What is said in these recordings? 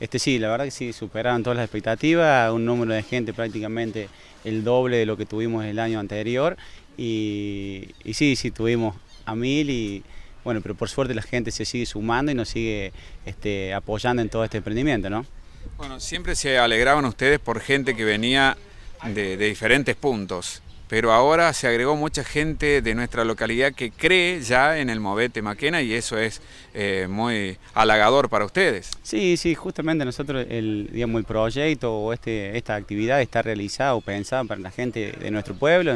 Este sí, la verdad que sí, superaron todas las expectativas, un número de gente prácticamente el doble de lo que tuvimos el año anterior y, sí, sí, tuvimos a mil y bueno, pero por suerte la gente se sigue sumando y nos sigue este, apoyando en todo este emprendimiento, ¿no? Bueno, siempre se alegraban ustedes por gente que venía de diferentes puntos pero ahora se agregó mucha gente de nuestra localidad que cree ya en el Movete Maquena y eso es eh, muy halagador para ustedes. Sí, sí, justamente nosotros el, digamos, el proyecto o este, esta actividad está realizada o pensada para la gente de nuestro pueblo,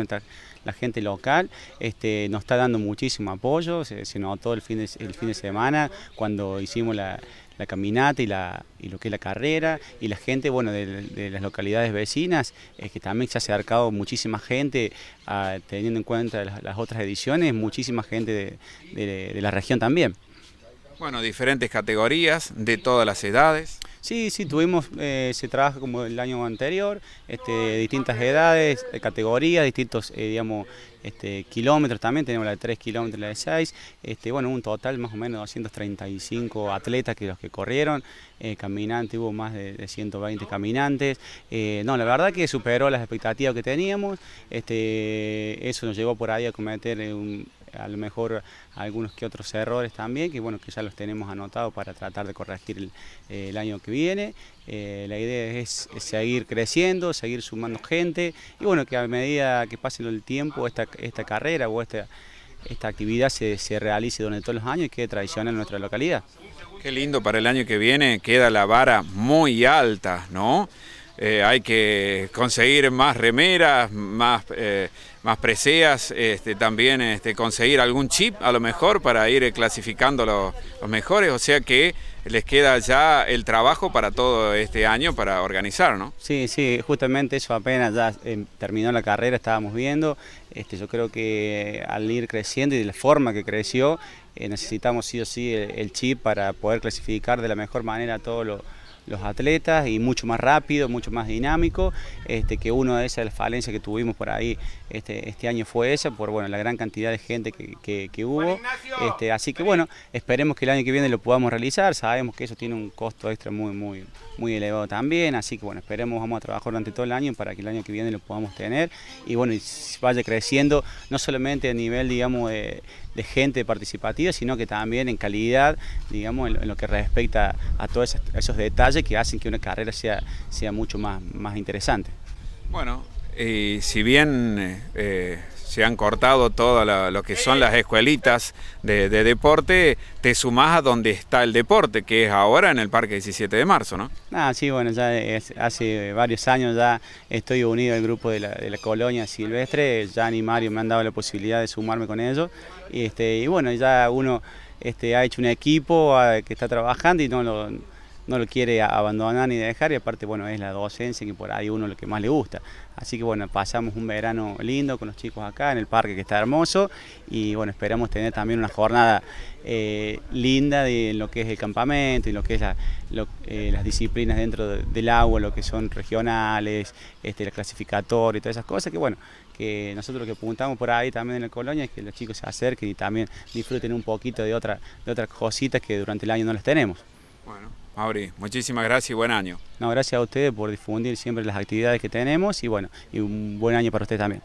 la gente local, este, nos está dando muchísimo apoyo, sino todo el fin, de, el fin de semana cuando hicimos la la caminata y, la, y lo que es la carrera, y la gente bueno, de, las localidades vecinas, es que también se ha acercado muchísima gente, ah, teniendo en cuenta las, otras ediciones, muchísima gente de, de la región también. Bueno, diferentes categorías, de todas las edades. Sí, sí, tuvimos eh, ese trabajo como el año anterior, este, distintas edades, eh, categorías, distintos, eh, digamos, este, kilómetros también, tenemos la de 3 kilómetros, la de 6, este, bueno, un total más o menos 235 atletas que los que corrieron, eh, caminantes, hubo más de, 120 caminantes, eh, no, la verdad que superó las expectativas que teníamos, este, eso nos llevó por ahí a cometer un, a lo mejor algunos que otros errores también, que bueno, que ya los tenemos anotados para tratar de corregir el, año que viene. Eh, la idea es, seguir creciendo, seguir sumando gente y bueno, que a medida que pase el tiempo, esta, esta carrera o esta, esta actividad se, realice durante todos los años y quede tradicional en nuestra localidad. Qué lindo para el año que viene, queda la vara muy alta, ¿no? Eh, hay que conseguir más remeras, más eh, más preseas, este, también este, conseguir algún chip a lo mejor para ir eh, clasificando los, mejores, o sea que les queda ya el trabajo para todo este año para organizar, ¿no? Sí, sí, justamente eso apenas ya em, terminó la carrera, estábamos viendo, este, yo creo que al ir creciendo y de la forma que creció, eh, necesitamos sí o sí el, chip para poder clasificar de la mejor manera todos los los atletas y mucho más rápido, mucho más dinámico, este, que una de esas falencias que tuvimos por ahí este, este año fue esa, por bueno, la gran cantidad de gente que, hubo. Este, así que bueno, esperemos que el año que viene lo podamos realizar, sabemos que eso tiene un costo extra muy, muy, muy elevado también, así que bueno, esperemos, vamos a trabajar durante todo el año para que el año que viene lo podamos tener y bueno, vaya creciendo, no solamente a nivel, digamos, de de gente participativa, sino que también en calidad, digamos, en, lo que respecta a todos esos, detalles que hacen que una carrera sea, sea mucho más, más interesante. Bueno, y eh, si bien eh, se han cortado todas lo, que son las escuelitas de, deporte, te sumás a donde está el deporte, que es ahora en el Parque 17 de Marzo, ¿no? Ah, sí, bueno, ya hace varios años ya estoy unido al grupo de la, colonia silvestre, Jan y Mario me han dado la posibilidad de sumarme con ellos, y, este, y bueno, ya uno este, ha hecho un equipo ah, que está trabajando y no lo no lo quiere abandonar ni dejar y aparte bueno es la docencia que por ahí uno lo que más le gusta. Así que bueno, pasamos un verano lindo con los chicos acá en el parque que está hermoso y bueno, esperamos tener también una jornada eh, linda de lo que es el campamento y lo que es eh, las disciplinas dentro del agua, lo que son regionales, este, el clasificatorio y todas esas cosas que bueno, que nosotros lo que apuntamos por ahí también en la colonia es que los chicos se acerquen y también disfruten un poquito de, otra, de otras cositas que durante el año no las tenemos. Bueno. Mauri, muchísimas gracias y buen año. No, gracias a ustedes por difundir siempre las actividades que tenemos y bueno, y un buen año para ustedes también.